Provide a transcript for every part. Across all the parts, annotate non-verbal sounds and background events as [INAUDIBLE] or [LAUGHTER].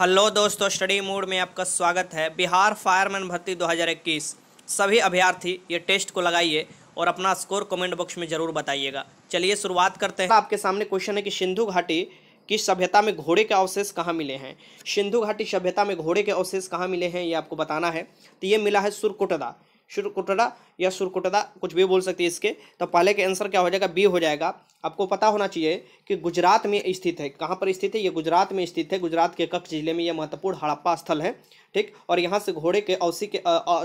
hello दोस्तों study mood में आपका स्वागत है बिहार फायरमैन भर्ती 2021 सभी अभ्यर्थी ये टेस्ट को लगाइए और अपना स्कोर कमेंट बॉक्स में ज़रूर बताइएगा चलिए शुरुआत करते हैं आपके सामने क्वेश्चन है कि सिंधु घाटी की सभ्यता में घोड़े के अवशेष कहाँ मिले हैं सिंधु घाटी सभ्यता में घोड़े के अवशेष कहाँ मिले हैं ये आपको बताना है तो ये मिला है सुरकुटदा सुरकुटा या सुरकुटड़ा कुछ भी बोल सकती है इसके तो पहले के आंसर क्या हो जाएगा बी हो जाएगा आपको पता होना चाहिए कि गुजरात में स्थित है कहाँ पर स्थित है ये गुजरात में स्थित है गुजरात के कच्छ जिले में यह महत्वपूर्ण हड़प्पा स्थल है ठीक और यहाँ से घोड़े के अवशी के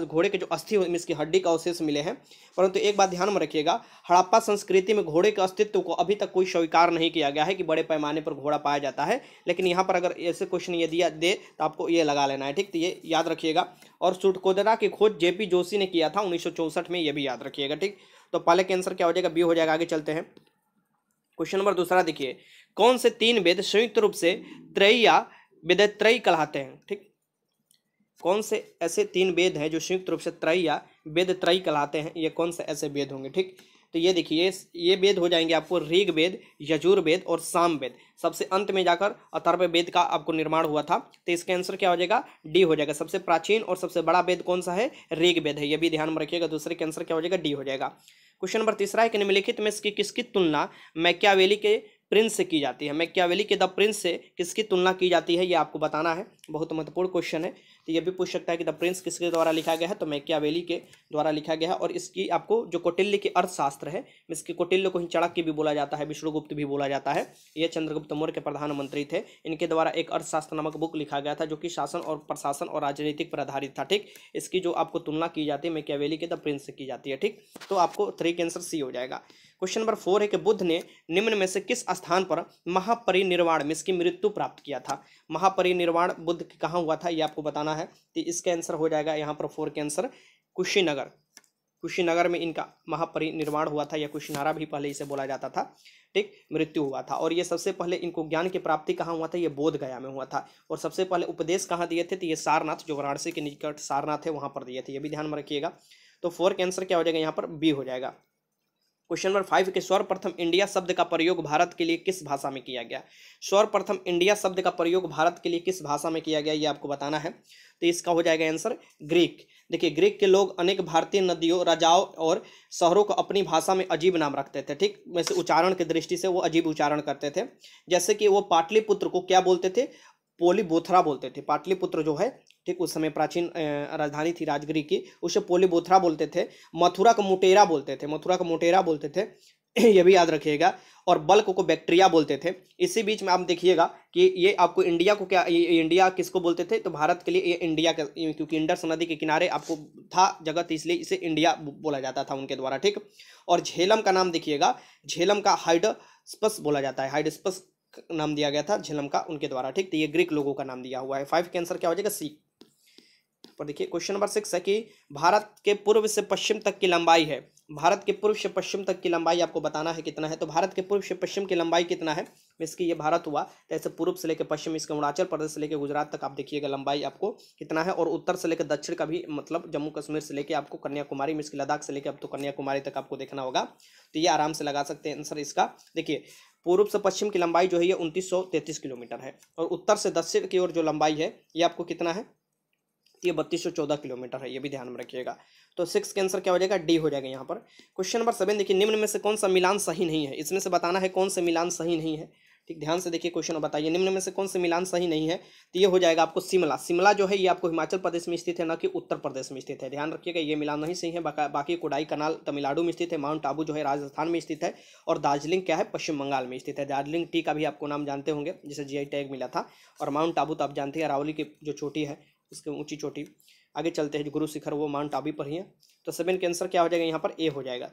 घोड़े के जो अस्थि मीन्स की हड्डी का अवशेष मिले हैं परंतु एक बात ध्यान में रखिएगा हड़प्पा संस्कृति में घोड़े के अस्तित्व को अभी तक कोई स्वीकार नहीं किया गया है कि बड़े पैमाने पर घोड़ा पाया जाता है लेकिन यहाँ पर अगर ऐसे क्वेश्चन ये दिया दे तो आपको ये लगा लेना है ठीक तो ये याद रखिएगा और सुटकोदरा की खोज जेपी जोशी ने किया था उन्नीस में ये भी याद रखिएगा ठीक तो पहले के आंसर क्या हो जाएगा बी हो जाएगा आगे चलते हैं क्वेश्चन नंबर दूसरा देखिए कौन से तीन वेद संयुक्त रूप से त्रैया वेदत्रयी कहलाते हैं ठीक कौन से ऐसे तीन वेद हैं जो संयुक्त रूप से त्रय या वेद त्रय कहलाते हैं ये कौन से ऐसे वेद होंगे ठीक तो ये देखिए ये वेद हो जाएंगे आपको ऋग वेद यजुर्वेद और साम वेद सबसे अंत में जाकर अथर्व वेद का आपको निर्माण हुआ था तो इसका आंसर क्या हो जाएगा डी हो जाएगा सबसे प्राचीन और सबसे बड़ा वेद कौन सा है ऋग वेद है ये भी ध्यान में रखिएगा दूसरे के आंसर क्या हो जाएगा डी हो जाएगा क्वेश्चन नंबर तीसरा है कि निम्नलिखित में इसकी किसकी तुलना मैक्यावेली के प्रिंस से की जाती है मैकियावेली के द प्रिंस से किसकी तुलना की जाती है ये आपको बताना है बहुत महत्वपूर्ण क्वेश्चन है तो ये भी पूछ सकता है कि द प्रिंस किसके द्वारा लिखा गया है तो मैकियावेली के द्वारा लिखा गया है और इसकी आपको जो कौटिल्य के अर्थशास्त्र है इसके कौटिल्य को ही की भी बोला जाता है विष्णुगुप्त भी बोला जाता है ये चंद्रगुप्त मौर्य के प्रधानमंत्री थे इनके द्वारा एक अर्थशास्त्र नामक बुक लिखा गया था जो कि शासन और प्रशासन और राजनीतिक पर आधारित था ठीक इसकी जो आपको तुलना की जाती है मैकियावेली के द प्रिंस से की जाती है ठीक तो आपको थ्री के आंसर सी हो जाएगा क्वेश्चन नंबर फोर है कि बुद्ध ने निम्न में से किस स्थान पर महापरिनिर्वाण में इसकी मृत्यु प्राप्त किया था महापरिनिर्वाण बुद्ध कहाँ हुआ था ये आपको बताना है तो इसका आंसर हो जाएगा यहाँ पर फोर के आंसर कुशीनगर कुशीनगर में इनका महापरिनिर्वाण हुआ था या कुशीनारा भी पहले इसे बोला जाता था ठीक मृत्यु हुआ था और ये सबसे पहले इनको ज्ञान की प्राप्ति कहाँ हुआ था ये बोध गया में हुआ था और सबसे पहले उपदेश कहाँ दिए थे तो ये सारनाथ जो वाराणसी के निकट सारनाथ है वहाँ पर दिए थे ये भी ध्यान में रखिएगा तो फोर के आंसर क्या हो जाएगा यहाँ पर बी हो जाएगा क्वेश्चन नंबर फाइव के सर्वप्रथम इंडिया शब्द का प्रयोग भारत के लिए किस भाषा में किया गया सर्वप्रथम इंडिया शब्द का प्रयोग भारत के लिए किस भाषा में किया गया ये आपको बताना है तो इसका हो जाएगा आंसर ग्रीक देखिए ग्रीक के लोग अनेक भारतीय नदियों राजाओं और शहरों को अपनी भाषा में अजीब नाम रखते थे ठीक वैसे उच्चारण की दृष्टि से वो अजीब उच्चारण करते थे जैसे कि वो पाटलिपुत्र को क्या बोलते थे पोलीबोथरा बोलते थे पाटलिपुत्र जो है ठीक उस समय प्राचीन राजधानी थी राजगिरी की उसे पोलीबोथरा बोलते थे मथुरा को मोटेरा बोलते थे मथुरा का मोटेरा बोलते थे [CLEARS THROAT] ये भी याद रखिएगा और बल्क को बैक्टीरिया बोलते थे इसी बीच में आप देखिएगा कि ये आपको इंडिया को क्या ये इंडिया किसको बोलते थे तो भारत के लिए ये इंडिया का क्योंकि इंडस नदी के किनारे आपको था जगत इसलिए इसे इंडिया बोला जाता था उनके द्वारा ठीक और झेलम का नाम देखिएगा झेलम का हाइडस्पस बोला जाता है हाइडस्पस नाम दिया गया था झेलम का उनके द्वारा ठीक तो ये ग्रीक लोगों का नाम दिया हुआ है फाइव के आंसर क्या हो जाएगा सी पर देखिए क्वेश्चन नंबर सिक्स है कि भारत के पूर्व से पश्चिम तक की लंबाई है भारत के पूर्व से पश्चिम तक की लंबाई आपको बताना है कितना है तो भारत के पूर्व से पश्चिम की लंबाई कितना है इसकी ये भारत हुआ तो ऐसे पूर्व से लेकर पश्चिम इसके अरुणाचल प्रदेश से लेकर गुजरात तक आप देखिएगा लंबाई आपको कितना है और उत्तर से लेकर दक्षिण का भी मतलब जम्मू कश्मीर से लेकर आपको कन्याकुमारी में इसकी लद्दाख से लेकर अब तो कन्याकुमारी तक आपको देखना होगा तो ये आराम से लगा सकते हैं आंसर इसका देखिए पूर्व से पश्चिम की लंबाई जो है ये उनतीस किलोमीटर है और उत्तर से दक्षिण की ओर जो लंबाई है ये आपको कितना है ये बत्तीस सौ चौदह किलोमीटर है ये भी ध्यान में रखिएगा तो सिक्स के आंसर क्या हो जाएगा डी हो जाएगा यहाँ पर क्वेश्चन नंबर सेवन देखिए निम्न में से कौन सा मिलान सही नहीं है इसमें से बताना है कौन से मिलान सही नहीं है ठीक ध्यान से देखिए क्वेश्चन बताइए निम्न में से कौन से मिलान सही नहीं है तो ये हो जाएगा आपको शिमला शिमला जो है ये आपको हिमाचल प्रदेश में स्थित है ना कि उत्तर प्रदेश में स्थित है ध्यान रखिएगा ये मिलान नहीं सही है बाकी कोडाई कनाल तमिलनाडु में स्थित है माउंट आबू जो है राजस्थान में स्थित है और दार्जिलिंग क्या है पश्चिम बंगाल में स्थित है दार्जिलिंग टी का भी आपको नाम जानते होंगे जिसे जी टैग मिला था और माउंट आबू तो आप जानते हैं अरावली की जो चोटी है इसकी ऊंची चोटी आगे चलते हैं जो गुरु शिखर वो माउंट आबी पर ही है तो सेवन के आंसर क्या हो जाएगा यहाँ पर ए हो जाएगा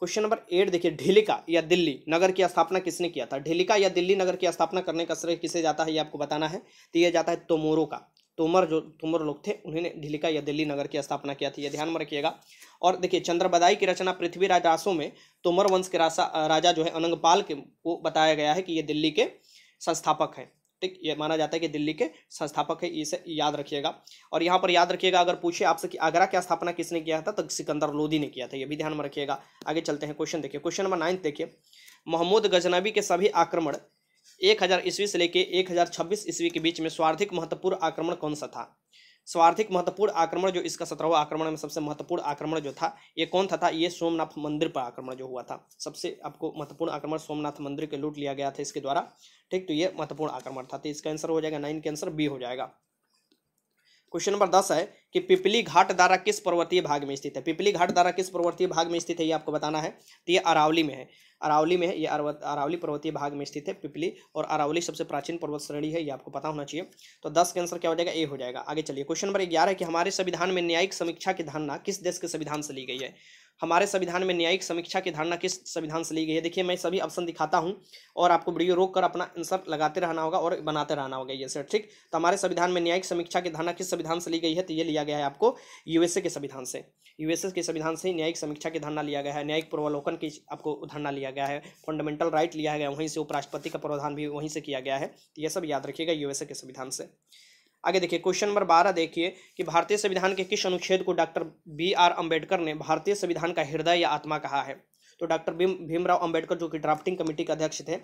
क्वेश्चन नंबर एट देखिए ढेलिका या दिल्ली नगर की स्थापना किसने किया था ढेलिका या दिल्ली नगर की स्थापना करने का श्रेय किसे जाता है ये आपको बताना है तो यह जाता है तोमोरो का तोमर जो तोमर लोग थे उन्होंने ढिलिका या दिल्ली नगर की स्थापना किया थी यह ध्यान में रखिएगा और देखिए चंद्रबदाई की रचना पृथ्वीराज रासों में तोमर वंश के राजा राजा जो है अनंगपाल के को बताया गया है कि ये दिल्ली के संस्थापक हैं ठीक ये माना जाता है कि दिल्ली के संस्थापक है इसे याद रखिएगा और यहाँ पर याद रखिएगा अगर पूछे आपसे कि आगरा की स्थापना किसने किया था तो सिकंदर लोधी ने किया था ये भी ध्यान में रखिएगा आगे चलते हैं क्वेश्चन देखिए क्वेश्चन नंबर नाइन्थ देखिए मोहम्मद गजनबी के सभी आक्रमण एक हज़ार ईस्वी से लेकर एक हज़ार छब्बीस ईस्वी के बीच में स्वार्थिक महत्वपूर्ण आक्रमण कौन सा था स्वार्थिक महत्वपूर्ण आक्रमण जो इसका सत्रहवा आक्रमण में सबसे महत्वपूर्ण आक्रमण जो था ये कौन था था ये सोमनाथ मंदिर पर आक्रमण जो हुआ था सबसे आपको महत्वपूर्ण आक्रमण सोमनाथ मंदिर के लूट लिया गया था इसके द्वारा ठीक तो ये महत्वपूर्ण आक्रमण था तो इसका आंसर हो जाएगा नाइन के आंसर बी हो जाएगा क्वेश्चन नंबर दस है कि पिपली घाट दारा किस पर्वतीय भाग में स्थित है पिपली घाट दारा किस पर्वतीय भाग में स्थित है ये आपको बताना है तो ये अरावली में है अरावली में है ये अरावली पर्वतीय भाग में स्थित है पिपली और अरावली सबसे प्राचीन पर्वत श्रेणी है ये आपको पता होना चाहिए तो दस के आंसर क्या हो जाएगा ए हो जाएगा आगे चलिए क्वेश्चन नंबर ग्यारह कि हमारे संविधान में न्यायिक समीक्षा की धारणा किस देश के संविधान से ली गई है हमारे संविधान में न्यायिक समीक्षा की धारणा किस संविधान से ली गई है देखिए मैं सभी ऑप्शन दिखाता हूँ और आपको वीडियो रोक कर अपना आंसर लगाते रहना होगा और बनाते रहना होगा ये सर ठीक तो हमारे संविधान में न्यायिक समीक्षा की धारणा किस संविधान से ली गई है तो ये लिया गया है आपको यूएसए के संविधान से यूएसए के संविधान से न्यायिक समीक्षा की धारणा लिया गया है न्यायिक पूर्वालोकन की आपको धारणा लिया गया है फंडामेंटल राइट लिया गया वहीं से उपराष्ट्रपति का प्रावधान भी वहीं से किया गया है तो ये सब याद रखिएगा यूएसए के संविधान से आगे देखिए क्वेश्चन नंबर बारह देखिए कि भारतीय संविधान के किस अनुच्छेद को डॉक्टर बी आर अम्बेडकर ने भारतीय संविधान का हृदय या आत्मा कहा है तो डॉक्टर भीम भीमराव अंबेडकर जो कि ड्राफ्टिंग कमेटी के अध्यक्ष थे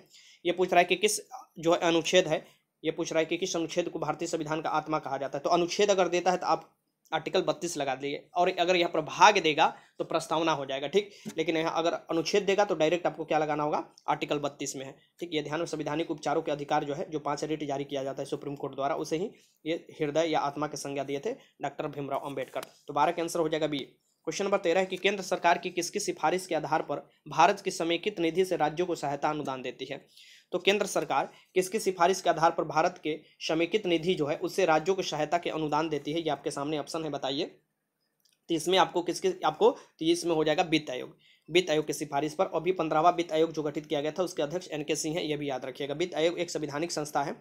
ये पूछ रहा है कि किस जो अनुच्छेद है ये पूछ रहा है कि किस अनुच्छेद को भारतीय संविधान का आत्मा कहा जाता है तो अनुच्छेद अगर देता है तो आप आर्टिकल बत्तीस लगा दिए और अगर यहाँ पर भाग देगा तो प्रस्तावना हो जाएगा ठीक लेकिन यहाँ अगर अनुच्छेद देगा तो डायरेक्ट आपको क्या लगाना होगा आर्टिकल बत्तीस में है ठीक ये ध्यान में संविधानिक उपचारों के अधिकार जो है जो पाँच रेट जारी किया जाता है सुप्रीम कोर्ट द्वारा उसे ही ये हृदय या आत्मा के संज्ञा दिए थे डॉक्टर भीमराव अम्बेडकर तो बारह के आंसर हो जाएगा बी क्वेश्चन नंबर तेरह कि केंद्र सरकार की किसकी सिफारिश के आधार पर भारत की समेकित निधि से राज्यों को सहायता अनुदान देती है तो केंद्र सरकार किसकी सिफारिश के आधार पर भारत के समेकित निधि जो है उससे राज्यों को सहायता के अनुदान देती है ये आपके सामने ऑप्शन है बताइए तो इसमें आपको किसके आपको तो इसमें हो जाएगा वित्त आयोग वित्त आयोग की सिफारिश पर और भी पंद्रहवा वित्त आयोग जो गठित किया गया था उसके अध्यक्ष एन के सिंह है यह भी याद रखिएगा वित्त आयोग एक संविधानिक संस्था है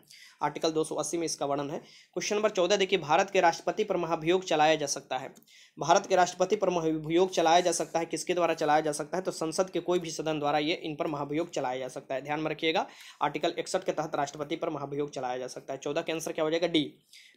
आर्टिकल 280 में इसका वर्णन है क्वेश्चन नंबर चौदह देखिए भारत के राष्ट्रपति पर महाभियोग चलाया जा सकता है भारत के राष्ट्रपति पर महाभियोग चलाया जा सकता है किसके द्वारा चलाया जा सकता है तो संसद के कोई भी सदन द्वारा ये इन पर महाभियोग चलाया जा सकता है ध्यान में रखिएगा आर्टिकल इकसठ के तहत राष्ट्रपति पर महाभियोग चलाया जा सकता है चौदह के आंसर क्या हो जाएगा डी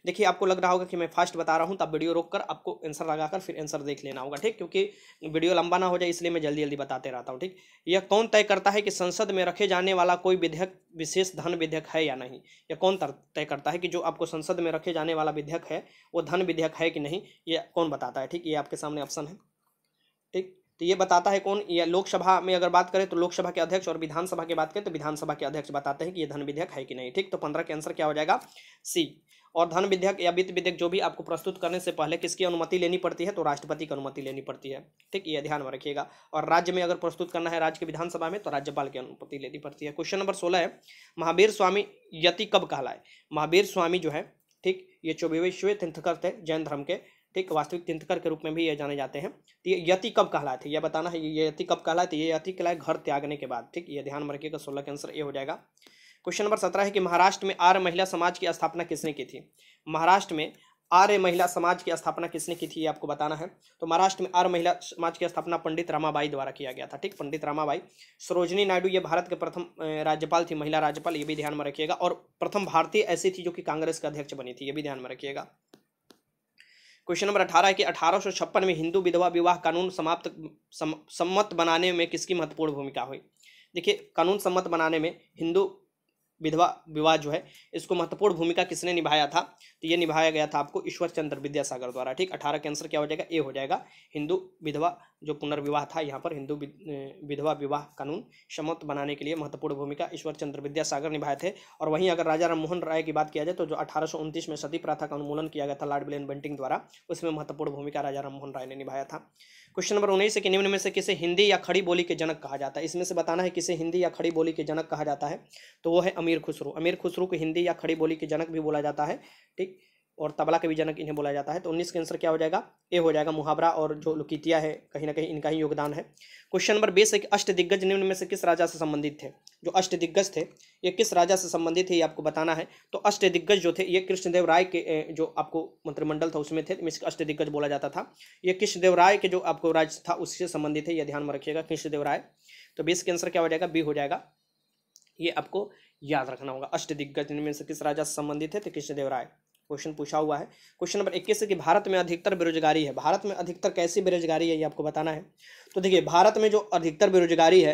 देखिए आपको लग रहा होगा कि मैं फास्ट बता रहा हूँ तब तो वीडियो रोक आपको आंसर लगाकर फिर आंसर देख लेना होगा ठीक क्योंकि वीडियो लंबा ना हो जाए इसलिए मैं जल्दी जल्दी जल्दी बताते रहता हूँ ठीक यह कौन तय करता है कि संसद में रखे जाने वाला कोई विधेयक विशेष धन विधेयक है या नहीं यह कौन तय करता है कि जो आपको संसद में रखे जाने वाला विधेयक है वो धन विधेयक है कि नहीं यह कौन बताता है ठीक ये आपके सामने ऑप्शन है ठीक तो ये बताता है कौन या लोकसभा में अगर बात करें तो लोकसभा के अध्यक्ष और विधानसभा की बात करें तो विधानसभा के अध्यक्ष बताते हैं कि ये धन विधेयक है कि नहीं ठीक तो पंद्रह के आंसर क्या हो जाएगा सी और धन विधेयक या वित्त विधेयक जो भी आपको प्रस्तुत करने से पहले किसकी अनुमति लेनी पड़ती है तो राष्ट्रपति की अनुमति लेनी पड़ती है ठीक ये ध्यान में रखिएगा और राज्य में अगर प्रस्तुत करना है राज्य के विधानसभा में तो राज्यपाल की अनुमति लेनी पड़ती है क्वेश्चन नंबर सोलह है महावीर स्वामी यति कब कहलाए महावीर स्वामी जो है ठीक ये चौबीसवें तीर्थकर थे जैन धर्म के ठीक वास्तविक तीर्थकर के रूप में भी ये जाने जाते हैं तो ये यति कब कहलाए थे ये बताना है ये यति कब कहलाए थे ये यति कहलाए घर त्यागने के बाद ठीक ये ध्यान में रखिएगा सोलह के आंसर ये हो जाएगा क्वेश्चन नंबर सत्रह है कि महाराष्ट्र में आर्य महिला समाज की स्थापना किसने की थी महाराष्ट्र में आर्य महिला समाज की स्थापना किसने की थी ये आपको बताना है तो महाराष्ट्र में आर्य महिला समाज की स्थापना पंडित रामाबाई द्वारा किया गया था ठीक पंडित रामाबाई सरोजनी नायडू ये भारत के प्रथम राज्यपाल थी महिला राज्यपाल ये भी ध्यान में रखिएगा और प्रथम भारतीय ऐसी थी जो कि कांग्रेस का अध्यक्ष बनी थी ये भी ध्यान में रखिएगा क्वेश्चन नंबर अठारह है कि अठारह में हिंदू विधवा विवाह कानून समाप्त सम्मत बनाने में किसकी महत्वपूर्ण भूमिका हुई देखिए कानून सम्मत बनाने में हिंदू विधवा विवाह जो है इसको महत्वपूर्ण भूमिका किसने निभाया था तो ये निभाया गया था आपको ईश्वर चंद्र विद्यासागर द्वारा ठीक अठारह के आंसर क्या हो जाएगा ए हो जाएगा हिंदू विधवा जो पुनर्विवाह था यहाँ पर हिंदू विधवा विवाह कानून क्षमत बनाने के लिए महत्वपूर्ण भूमिका ईश्वर चंद्र विद्यासागर निभाए थे और वहीं अगर राजा राममोहन राय की बात किया जाए तो जो अठारह में सती प्रथा का उन्मूलन किया गया था लॉर्ड बिलियन बेंटिंग द्वारा उसमें महत्वपूर्ण भूमिका राजा राममोहन राय ने निभाया था क्वेश्चन नंबर उन्नीस से कि निम्न में से किसे हिंदी या खड़ी बोली के जनक कहा जाता है इसमें से बताना है किसे हिंदी या खड़ी बोली के जनक कहा जाता है तो वो है अमीर खुसरू अमीर खुसरू को हिंदी या खड़ी बोली के जनक भी बोला जाता है ठीक और तबला के भी जनक इन्हें बोला जाता है तो उन्नीस के आंसर क्या हो जाएगा ए हो जाएगा मुहावरा और जो लुकीतिया है कहीं ना कहीं इनका ही योगदान है क्वेश्चन नंबर बीस है कि अष्ट दिग्गज निम्न में से किस राजा से संबंधित थे जो अष्ट दिग्गज थे ये किस राजा से संबंधित थे ये आपको बताना है तो अष्ट दिग्गज जो थे ये कृष्णदेव राय के जो आपको मंत्रिमंडल था उसमें थे अष्ट दिग्गज बोला जाता था ये कृष्णदेव राय के जो आपको राज्य था उससे संबंधित है यह ध्यान में रखिएगा कृष्णदेव राय तो बीस के आंसर क्या हो जाएगा बी हो जाएगा ये आपको याद रखना होगा अष्ट दिग्गज में से किस राजा से संबंधित है तो कृष्णदेव राय क्वेश्चन पूछा हुआ है क्वेश्चन नंबर इक्कीस है कि भारत में अधिकतर बेरोजगारी है भारत में अधिकतर कैसी बेरोजगारी है ये आपको बताना है तो देखिए भारत में जो अधिकतर बेरोजगारी है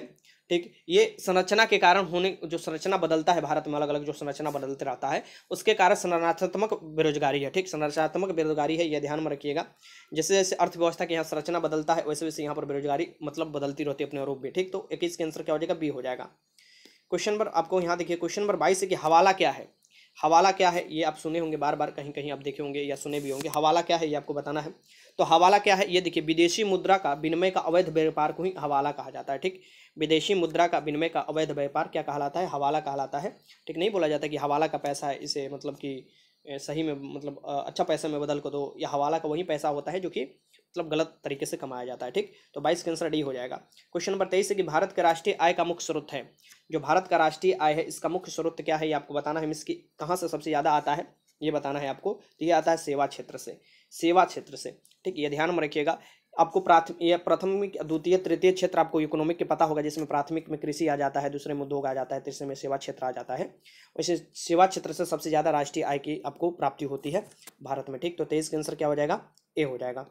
ठीक ये संरचना के कारण होने जो संरचना बदलता है भारत में अलग अलग जो संरचना बदलते रहता है उसके कारण संरचनात्मक बेरोजगारी है ठीक संरचनात्मक बेरोजगारी है यह ध्यान में रखिएगा जैसे जैसे अर्थव्यवस्था के यहाँ संरचना बदलता है वैसे वैसे यहाँ पर बेरोजगारी मतलब बदलती रहती है अपने रूप में ठीक तो इक्कीस के आंसर क्या हो जाएगा बी हो जाएगा क्वेश्चन नंबर आपको यहाँ देखिए क्वेश्चन नंबर बाईस है कि हवाला क्या है हवाला क्या है ये आप सुने होंगे बार बार कहीं कहीं आप देखे होंगे या सुने भी होंगे हवाला क्या है ये आपको बताना है तो हवाला क्या है ये देखिए विदेशी मुद्रा का विनिमय का अवैध व्यापार को ही हवाला कहा जाता है ठीक विदेशी मुद्रा का विनिमय का अवैध व्यापार क्या कहलाता है हवाला कहलाता है ठीक नहीं बोला जाता कि हवाला का पैसा है इसे मतलब कि सही में मतलब अच्छा पैसा में बदल को दो या हवाला का वही पैसा होता है जो कि मतलब गलत तरीके से कमाया जाता है ठीक तो बाईस का आंसर डी हो जाएगा क्वेश्चन नंबर तेईस है कि भारत का राष्ट्रीय आय का मुख्य स्रोत है जो भारत का राष्ट्रीय आय है इसका मुख्य स्रोत क्या है ये आपको बताना है इसकी कहाँ से सबसे ज़्यादा आता है ये बताना है आपको तो ये आता है सेवा क्षेत्र से सेवा क्षेत्र से ठीक ये ध्यान में रखिएगा आपको प्राथमिक या प्राथमिक द्वितीय तृतीय क्षेत्र आपको इकोनॉमिक के पता होगा जिसमें प्राथमिक में कृषि आ जाता है दूसरे में उद्योग आ जाता है तीसरे में सेवा क्षेत्र आ जाता है वैसे सेवा क्षेत्र से सबसे ज़्यादा राष्ट्रीय आय की आपको प्राप्ति होती है भारत में ठीक तो तेईस के आंसर क्या हो जाएगा ए हो जाएगा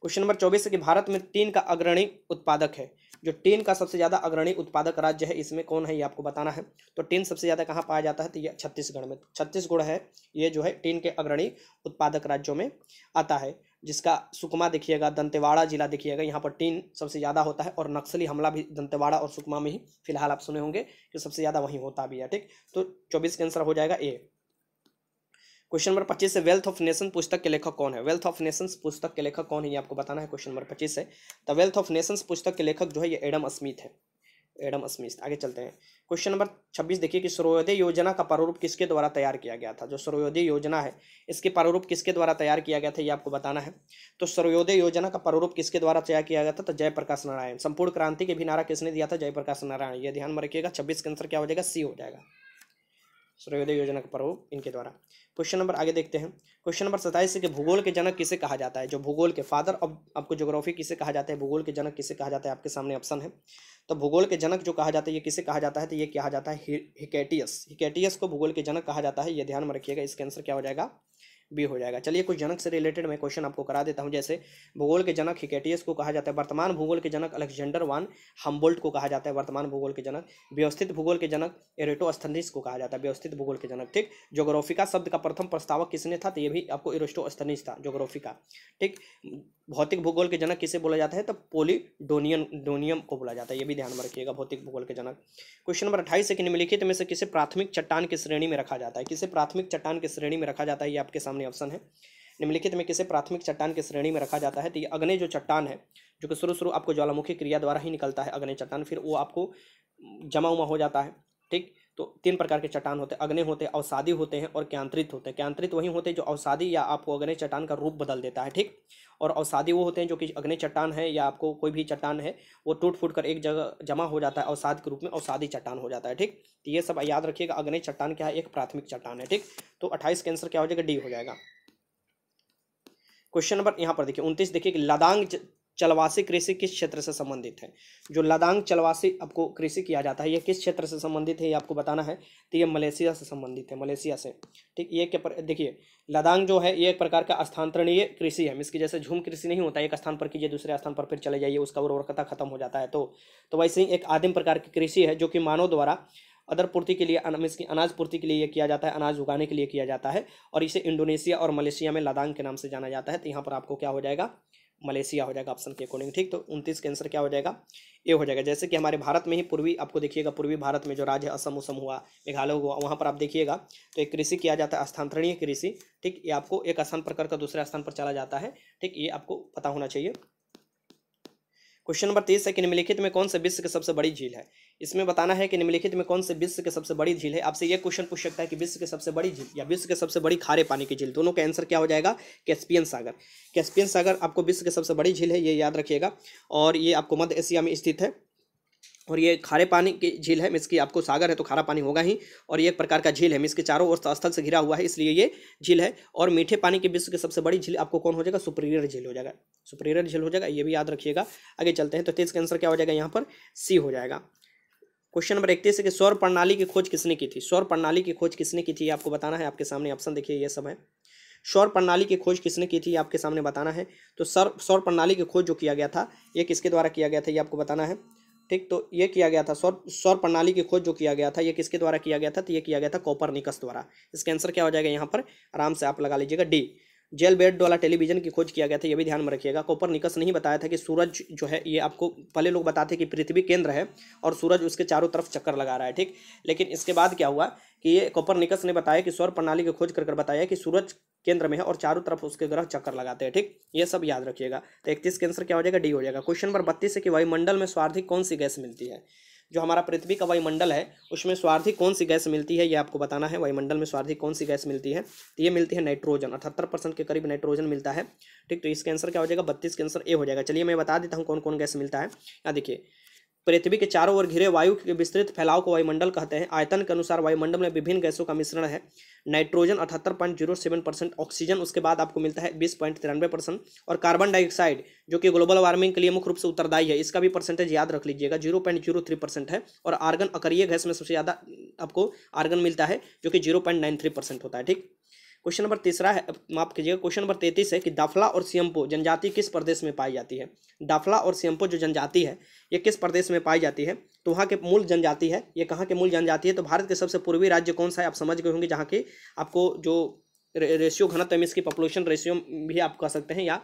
क्वेश्चन नंबर चौबीस है कि भारत में टीन का अग्रणी उत्पादक है जो टीन का सबसे ज़्यादा अग्रणी उत्पादक राज्य है इसमें कौन है ये आपको बताना है तो टीन सबसे ज़्यादा कहाँ पाया जाता है तो ये छत्तीसगढ़ में छत्तीसगढ़ है ये जो है टीन के अग्रणी उत्पादक राज्यों में आता है जिसका सुकमा देखिएगा दंतेवाड़ा जिला देखिएगा यहाँ पर टीन सबसे ज़्यादा होता है और नक्सली हमला भी दंतेवाड़ा और सुकमा में ही फिलहाल आप सुने होंगे कि सबसे ज़्यादा वहीं होता भी है ठीक तो चौबीस के आंसर हो जाएगा ए क्वेश्चन नंबर पच्चीस है वेल्थ ऑफ नेशन पुस्तक के लेखक कौन है वेल्थ ऑफ नेशंस पुस्तक के लेखक कौन है ये आपको बताना है क्वेश्चन नंबर पच्चीस है द वेल्थ ऑफ नेशंस पुस्तक के लेखक जो है ये एडम स्मिथ है एडम स्मिथ आगे चलते हैं क्वेश्चन नंबर छब्बीस देखिए कि सूर्योदय योजना का प्रारूप किसके द्वारा तैयार किया गया था जो सूर्योदय योजना है इसके प्रारूप किसके द्वारा तैयार किया गया था ये आपको बताना है तो सर्वोदय योजना का प्रारूप किसके द्वारा तैयार किया गया था तो जयप्रकाश नारायण संपूर्ण क्रांति के भी नारा किसने दिया था जयप्रकाश नारायण ये ध्यान में रखिएगा छब्बीस का आंसर क्या हो जाएगा सी हो जाएगा सूर्योदय योजना का प्रमुख इनके द्वारा क्वेश्चन नंबर आगे देखते हैं क्वेश्चन नंबर सत्ताईस के भूगोल के जनक किसे कहा जाता है जो भूगोल के फादर अब आपको ज्योग्राफी किसे कहा जाता है भूगोल के जनक किसे कहा जाता है आपके सामने ऑप्शन है तो भूगोल के जनक जो कहा जाता है ये किसे कहा जाता है तो ये कहा जाता है हिकेटियस हिकेटियस को भूगोल के जनक कहा जाता है ये ध्यान में रखिएगा इसका आंसर क्या हो जाएगा भी हो जाएगा चलिए कुछ जनक से रिलेटेड मैं क्वेश्चन आपको करा देता हूँ जैसे भूगोल के जनक हिकेटियस को कहा जाता है वर्तमान भूगोल के जनक अलेक्जेंडर वन हम्बोल्ट को कहा जाता है वर्तमान भूगोल के जनक व्यवस्थित भूगोल के जनक अस्थनिस को कहा जाता है व्यवस्थित भूगोल के जनक ठीक जोग्राफिका शब्द का प्रथम प्रस्तावक किसने था तो ये भी आपको अस्थनिस था जोग्राफिका ठीक भौतिक भूगोल के जनक किसे बोला जाता है तो पोलिडोनियन डोनियम को बोला जाता है ये भी ध्यान में रखिएगा भौतिक भूगोल के जनक क्वेश्चन नंबर अट्ठाईस है कि निम्नलिखित में से किसे प्राथमिक चट्टान की श्रेणी में रखा जाता है किसे प्राथमिक चट्टान की श्रेणी में रखा जाता है ये आपके सामने सामने ऑप्शन है निम्नलिखित में किसे प्राथमिक चट्टान की श्रेणी में रखा जाता है तो ये अग्नि जो चट्टान है जो कि शुरू शुरू आपको ज्वालामुखी क्रिया द्वारा ही निकलता है अग्नि चट्टान फिर वो आपको जमा उमा हो जाता है ठीक तो तीन प्रकार के चट्टान होते हैं अग्नि होते हैं अवसादी होते हैं और क्यांत्रित होते हैं क्यांत्रित वही होते हैं जो अवसादी या आपको अग्नि चट्टान का रूप बदल देता है ठीक और अवसादी वो होते हैं जो कि अग्नि चट्टान है या आपको कोई भी चट्टान है वो टूट फूट कर एक जगह जमा हो जाता है अवसाद के रूप में अवसादी चट्टान हो जाता है ठीक तो ये सब याद रखिएगा अग्नि चट्टान क्या है एक प्राथमिक चट्टान है ठीक तो अट्ठाईस के आंसर क्या हो जाएगा डी हो जाएगा क्वेश्चन नंबर यहाँ पर देखिए उनतीस देखिए लदांग चलवासी कृषि किस क्षेत्र से संबंधित है जो लदांग चलवासी आपको कृषि किया जाता है ये किस क्षेत्र से संबंधित है ये आपको बताना है तो ये मलेशिया से संबंधित है मलेशिया से ठीक ये क्या देखिए लदांग जो है ये एक प्रकार का स्थानांतरणीय कृषि है इसकी जैसे झूम कृषि नहीं होता एक स्थान पर कीजिए दूसरे स्थान पर फिर चले जाइए उसका उर्वरकता खत्म हो जाता है तो, तो वैसे ही एक आदिम प्रकार की कृषि है जो कि मानव द्वारा अदर पूर्ति के लिए इसकी अनाज पूर्ति के लिए यह किया जाता है अनाज उगाने के लिए किया जाता है और इसे इंडोनेशिया और मलेशिया में लदांग के नाम से जाना जाता है तो यहाँ पर आपको क्या हो जाएगा मलेशिया हो जाएगा ऑप्शन के अकॉर्डिंग ठीक तो उनतीस के आंसर क्या हो जाएगा ए हो जाएगा जैसे कि हमारे भारत में ही पूर्वी आपको देखिएगा पूर्वी भारत में जो राज्य असम उसम हुआ मेघालय हुआ वहाँ पर आप देखिएगा तो एक कृषि किया जाता है स्थानांतरणीय कृषि ठीक ये आपको एक स्थान पर करके दूसरे स्थान पर चला जाता है ठीक ये आपको पता होना चाहिए क्वेश्चन नंबर तेईस है कि निम्नलिखित में कौन से विश्व की सबसे बड़ी झील है इसमें बताना है कि निम्नलिखित में कौन से विश्व की सबसे बड़ी झील है आपसे यह क्वेश्चन पूछ सकता है कि विश्व की सबसे बड़ी झील या विश्व के सबसे बड़ी खारे पानी की झील दोनों का आंसर क्या हो जाएगा कैस्पियन सागर कैस्पियन सागर आपको विश्व की सबसे बड़ी झील है ये याद रखिएगा और ये आपको मध्य एशिया में स्थित है और ये खारे पानी की झील है मिस की आपको सागर है तो खारा पानी होगा ही और ये एक प्रकार का झील है मिस के चारों ओर स्थल से घिरा हुआ है इसलिए ये झील है और मीठे पानी के विश्व की सबसे बड़ी झील आपको कौन हो जाएगा सुपरियर झील हो जाएगा सुपरियर झील हो जाएगा ये भी याद रखिएगा आगे चलते हैं तो तेज का आंसर क्या हो जाएगा यहाँ पर सी हो जाएगा क्वेश्चन नंबर इकतीस है कि सौर प्रणाली की खोज किसने की थी सौर प्रणाली की खोज किसने की थी आपको बताना है आपके सामने ऑप्शन देखिए ये सब है सौर प्रणाली की खोज किसने की थी आपके सामने बताना है तो सर सौर प्रणाली की खोज जो किया गया था ये किसके द्वारा किया गया था ये आपको बताना है ठीक तो ये किया गया था सौर सौर प्रणाली की खोज जो किया गया था ये किसके द्वारा किया गया था तो ये किया गया था कॉपर निकस द्वारा इसका आंसर क्या हो जाएगा यहाँ पर आराम से आप लगा लीजिएगा डी जेल बेड वाला टेलीविजन की खोज किया गया था यह भी ध्यान में रखिएगा कोपर निकस नहीं बताया था कि सूरज जो है ये आपको पहले लोग बताते कि पृथ्वी केंद्र है और सूरज उसके चारों तरफ चक्कर लगा रहा है ठीक लेकिन इसके बाद क्या हुआ कि ये कोपर निकस ने बताया कि सौर प्रणाली की खोज कर कर बताया कि सूरज केंद्र में है और चारों तरफ उसके ग्रह चक्कर लगाते हैं ठीक ये सब याद रखिएगा तो इकतीस के आंसर क्या हो जाएगा डी हो जाएगा क्वेश्चन नंबर बत्तीस है कि वायुमंडल में स्वार्थिक कौन सी गैस मिलती है जो हमारा पृथ्वी का वायुमंडल है उसमें स्वार्थी कौन सी गैस मिलती है ये आपको बताना है वायुमंडल में स्वार्थी कौन सी गैस मिलती है तो ये मिलती है नाइट्रोजन अठहत्तर परसेंट के करीब नाइट्रोजन मिलता है ठीक तो इसका आंसर क्या हो जाएगा बत्तीस के आंसर ए हो जाएगा चलिए मैं बता देता हूँ कौन कौन गैस मिलता है यहाँ देखिए पृथ्वी के चारों ओर घिरे वायु के विस्तृत फैलाव को वायुमंडल कहते हैं आयतन के अनुसार वायुमंडल में विभिन्न गैसों का मिश्रण है नाइट्रोजन अठहत्तर point zero seven percent oxygen उसके बाद आपको मिलता है बीस पॉइंट तिरानवे परसेंट और कार्बन डाइऑक्साइड जो कि ग्लोबल वार्मिंग के लिए मुख्य रूप से उत्तरदायी है इसका भी परसेंटेज याद रख लीजिएगा zero point zero three percent है और आर्गन अकरीय गैस में सबसे ज़्यादा आपको आर्गन मिलता है जो कि zero point nine three percent होता है ठीक क्वेश्चन नंबर तीसरा है माफ कीजिएगा क्वेश्चन नंबर तैतीस है कि दाफला और सियम्पो जनजाति किस प्रदेश में पाई जाती है दाफला और सियम्पो जो जनजाति है ये किस प्रदेश में पाई जाती है तो वहाँ के मूल जनजाति है ये कहाँ के मूल जनजाति है तो भारत के सबसे पूर्वी राज्य कौन सा है आप समझ गए होंगे जहाँ की आपको जो रेशियो घनत्व इसकी पॉपुलेशन रेशियो भी आप कह सकते हैं या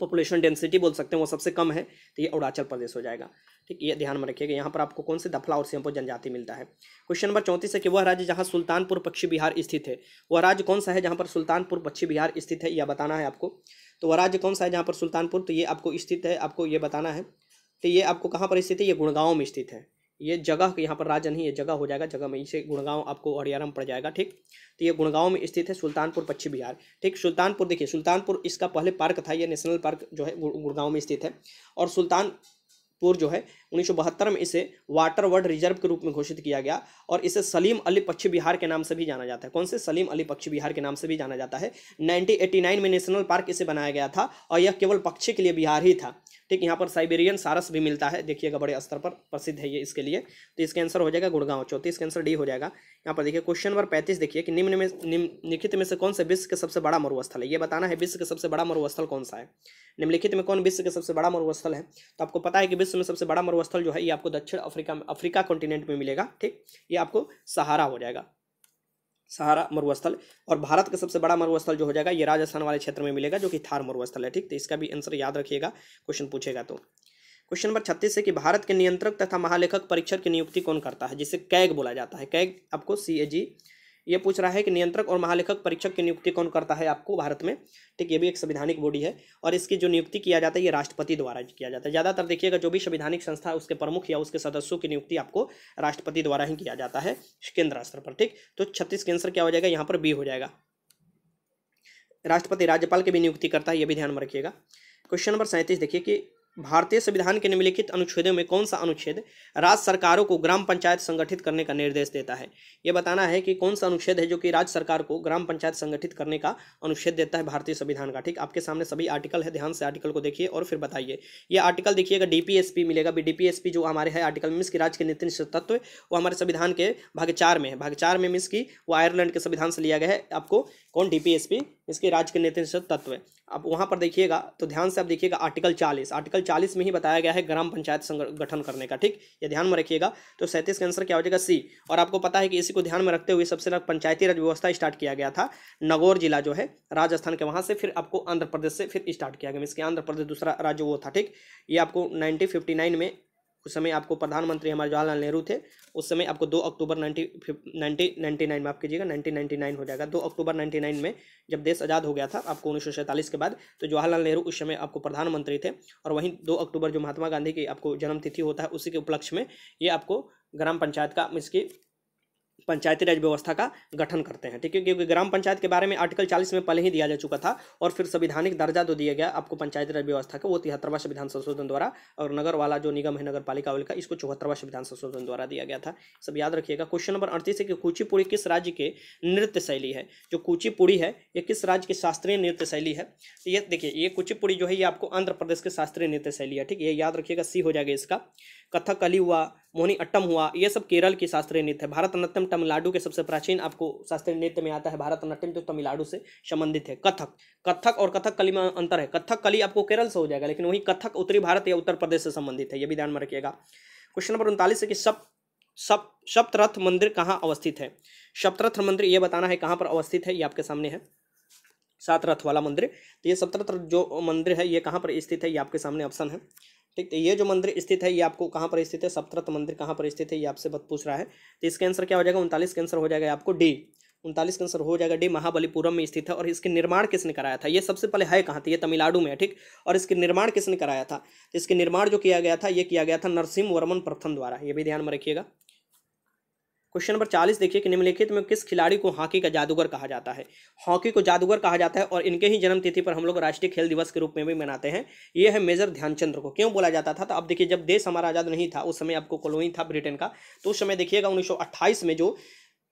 पॉपुलेशन डेंसिटी बोल सकते हैं वो सबसे कम है तो ये अरुणाचल प्रदेश हो जाएगा ठीक ये ध्यान में रखिएगा यहाँ पर आपको कौन से दफला और सिंहपुर जनजाति मिलता है क्वेश्चन नंबर चौंतीस है कि वह राज्य जहाँ सुल्तानपुर पक्षी बिहार स्थित है वह राज्य कौन सा है जहाँ पर सुल्तानपुर पक्षी बिहार स्थित है यह बताना है आपको तो वह राज्य कौन सा है जहाँ पर सुल्तानपुर तो ये आपको स्थित है आपको ये बताना है तो ये आपको कहाँ पर स्थित है ये गुड़गांव में स्थित है ये जगह यहाँ पर राजा नहीं है जगह हो जाएगा जगह में इसे गुड़गांव आपको हरियाणा पड़ जाएगा ठीक तो ये गुड़गांव में स्थित है सुल्तानपुर पश्चिम बिहार ठीक सुल्तानपुर देखिए सुल्तानपुर इसका पहले पार्क था ये नेशनल पार्क जो है गुड़गांव में स्थित है और सुल्तान जो है बहत्तर में इसे वाटर वर्ल्ड रिजर्व के रूप में घोषित किया गया और इसे सलीम अली पक्षी बिहार के नाम से भी जाना जाता है कौन से सलीम अली पक्षी बिहार के नाम से भी जाना जाता है 1989 में नेशनल पार्क इसे बनाया गया था और यह केवल पक्षी के लिए बिहार ही था ठीक यहाँ पर साइबेरियन सारस भी मिलता है देखिएगा बड़े स्तर पर प्रसिद्ध है ये इसके लिए तो इसका आंसर हो जाएगा गुड़गांव चौंतीस का आंसर डी हो जाएगा यहाँ पर देखिए क्वेश्चन नंबर पैंतीस देखिए कि निम्न में निम्नलिखित में से कौन सा विश्व का सबसे बड़ा मरुस्थल है ये बताना है विश्व का सबसे बड़ा मरुस्थल कौन सा है निम्नलिखित में कौन विश्व का सबसे बड़ा मरुस्थल है तो आपको पता है कि विश्व में सबसे बड़ा मरुस्थल जो है ये आपको दक्षिण अफ्रीका अफ्रीका कॉन्टिनेंट में मिलेगा ठीक ये आपको सहारा हो जाएगा सहारा मरुस्थल और भारत का सबसे बड़ा मरुस्थल जो हो जाएगा ये राजस्थान वाले क्षेत्र में मिलेगा जो कि थार मरुस्थल है ठीक तो इसका भी आंसर याद रखिएगा क्वेश्चन पूछेगा तो क्वेश्चन नंबर छत्तीस है कि भारत के नियंत्रक तथा महालेखक परीक्षक की नियुक्ति कौन करता है जिसे कैग बोला जाता है कैग आपको सी ए जी ये पूछ रहा है कि नियंत्रक और महालेखक परीक्षक की नियुक्ति कौन करता है आपको भारत में ठीक ये भी एक संविधानिक बॉडी है और इसकी जो नियुक्ति किया जाता है ये राष्ट्रपति द्वारा किया जाता है ज़्यादातर देखिएगा जो भी संविधानिक संस्था है उसके प्रमुख या उसके सदस्यों की नियुक्ति आपको राष्ट्रपति द्वारा ही किया जाता है केंद्र स्तर पर ठीक तो छत्तीस के आंसर क्या हो जाएगा यहाँ पर बी हो जाएगा राष्ट्रपति राज्यपाल की भी नियुक्ति करता है ये भी ध्यान में रखिएगा क्वेश्चन नंबर सैंतीस देखिए कि भारतीय संविधान के निम्नलिखित अनुच्छेदों में कौन सा अनुच्छेद राज्य सरकारों को ग्राम पंचायत संगठित करने का निर्देश देता है ये बताना है कि कौन सा अनुच्छेद है जो कि राज्य सरकार को ग्राम पंचायत संगठित करने का अनुच्छेद देता है भारतीय संविधान का ठीक आपके सामने सभी आर्टिकल है ध्यान से आर्टिकल को देखिए और फिर बताइए ये आर्टिकल देखिएगा डी मिलेगा भी डी जो हमारे है आर्टिकल मीन्स की राज्य के नीति तत्व वो हमारे संविधान के भाग चार में है भाग चार में मीन्स की वो आयरलैंड के संविधान से लिया गया है आपको कौन डी इसके राज्य के नेतृत्व तत्व अब वहाँ पर देखिएगा तो ध्यान से आप देखिएगा आर्टिकल चालीस आर्टिकल चालीस में ही बताया गया है ग्राम पंचायत गठन करने का ठीक ये ध्यान में रखिएगा तो सैंतीस का आंसर क्या हो जाएगा सी और आपको पता है कि इसी को ध्यान में रखते हुए सबसे अलग पंचायती राज व्यवस्था स्टार्ट किया गया था नगौर जिला जो है राजस्थान के वहाँ से फिर आपको आंध्र प्रदेश से फिर स्टार्ट किया गया इसके आंध्र प्रदेश दूसरा राज्य वो था ठीक ये आपको नाइनटीन में उस समय आपको प्रधानमंत्री हमारे जवाहरलाल नेहरू थे उस समय आपको दो अक्टूबर नाइनटीन नाइनटीन नाइन माफ कीजिएगा नाइनटीन नाइनटी नाइन हो जाएगा दो अक्टूबर नाइनटी नाइन में जब देश आज़ाद हो गया था आपको उन्नीस सौ के बाद तो जवाहरलाल नेहरू उस समय आपको प्रधानमंत्री थे और वहीं दो अक्टूबर जो महात्मा गांधी की आपको जन्मतिथि होता है उसी के उपलक्ष्य में ये आपको ग्राम पंचायत का इसकी पंचायती राज व्यवस्था का गठन करते हैं ठीक है क्योंकि ग्राम पंचायत के बारे में आर्टिकल 40 में पहले ही दिया जा चुका था और फिर संविधानिक दर्जा जो दिया गया आपको पंचायती राज व्यवस्था का वो तिहत्तरवा संविधान संशोधन द्वारा और नगर वाला जो निगम है नगर पालिका का इसको चौहत्तरवा संविधान संशोधन द्वारा दिया गया था सब याद रखिएगा क्वेश्चन नंबर अड़तीस है कि कूचीपुड़ी किस राज्य के नृत्य शैली है जो कूचीपुड़ी है ये किस राज्य की शास्त्रीय नृत्य शैली है तो ये देखिए ये कुचिपुड़ी जो है ये आपको आंध्र प्रदेश की शास्त्रीय नृत्य शैली है ठीक है याद रखिएगा सी हो जाएगा इसका कथकली हुआ मोहनी अट्टम हुआ ये सब केरल की शास्त्रीय नृत्य है भारतनाट्यम तमिलनाडु के सबसे प्राचीन आपको शास्त्रीय नृत्य में आता है भारतनाट्यम जो तमिलनाडु से संबंधित है कथक कथक और कथक कली में अंतर है कथक कली आपको केरल से हो जाएगा लेकिन वही कथक उत्तरी भारत या उत्तर प्रदेश से संबंधित है ये भी ध्यान में रखिएगा क्वेश्चन नंबर उनतालीस है कि सब सब सप्तरथ मंदिर कहाँ अवस्थित है सप्तरथ मंदिर ये बताना है कहाँ पर अवस्थित है ये आपके सामने है सात रथ वाला मंदिर तो ये सप्तरथ जो मंदिर है ये कहाँ पर स्थित है ये आपके सामने ऑप्शन है ठीक तो ये जो मंदिर स्थित है ये आपको कहाँ पर स्थित है सप्तरथ मंदिर कहाँ पर स्थित है ये आपसे बहुत पूछ रहा है तो इसका आंसर क्या हो जाएगा उनतालीस का आंसर हो जाएगा आपको डी उनतालीस का आंसर हो जाएगा डी महाबलीपुरम में स्थित है और इसके निर्माण किसने कराया था ये सबसे पहले है कहाँ थे तो ये तमिलनाडु में है ठीक और इसके निर्माण किसने कराया था तो इसके निर्माण जो किया गया था ये किया गया था नरसिंह वर्मन प्रथम द्वारा ये भी ध्यान में रखिएगा क्वेश्चन नंबर चालीस देखिए कि निम्नलिखित में किस खिलाड़ी को हॉकी का जादूगर कहा जाता है हॉकी को जादूगर कहा जाता है और इनके ही जन्मतिथि पर हम लोग राष्ट्रीय खेल दिवस के रूप में भी मनाते हैं ये है मेजर ध्यानचंद्र को क्यों बोला जाता था तो अब देखिए जब देश हमारा आज़ाद नहीं था उस समय आपको कॉलोनी था ब्रिटेन का तो उस समय देखिएगा उन्नीस में जो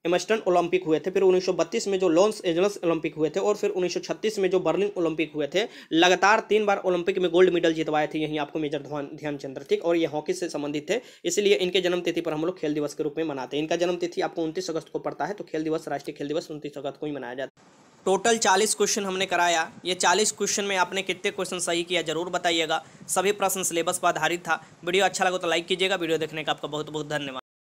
एमस्टन ओलंपिक हुए थे फिर 1932 में जो लॉन्स एंजल्स ओलंपिक हुए थे और फिर 1936 में जो बर्लिन ओलंपिक हुए थे लगातार तीन बार ओलंपिक में गोल्ड मेडल जितवाए थे यहीं आपको मेजर ध्यानचंद्र ठीक और ये हॉकी से संबंधित थे इसलिए इनके जन्म तिथि पर हम लोग खेल दिवस के रूप में मनाते हैं इनका जन्म तिथि आपको उनतीस अगस्त को पड़ता है तो खेल दिवस राष्ट्रीय खेल दिवस उनतीस अगस्त को ही मनाया जाता है टोटल चालीस क्वेश्चन हमने कराया ये चालीस क्वेश्चन में आपने कितने क्वेश्चन सही किया जरूर बताइएगा सभी प्रश्न सिलेबस पर आधारित था वीडियो अच्छा लगा तो लाइक कीजिएगा वीडियो देखने का आपका बहुत बहुत धन्यवाद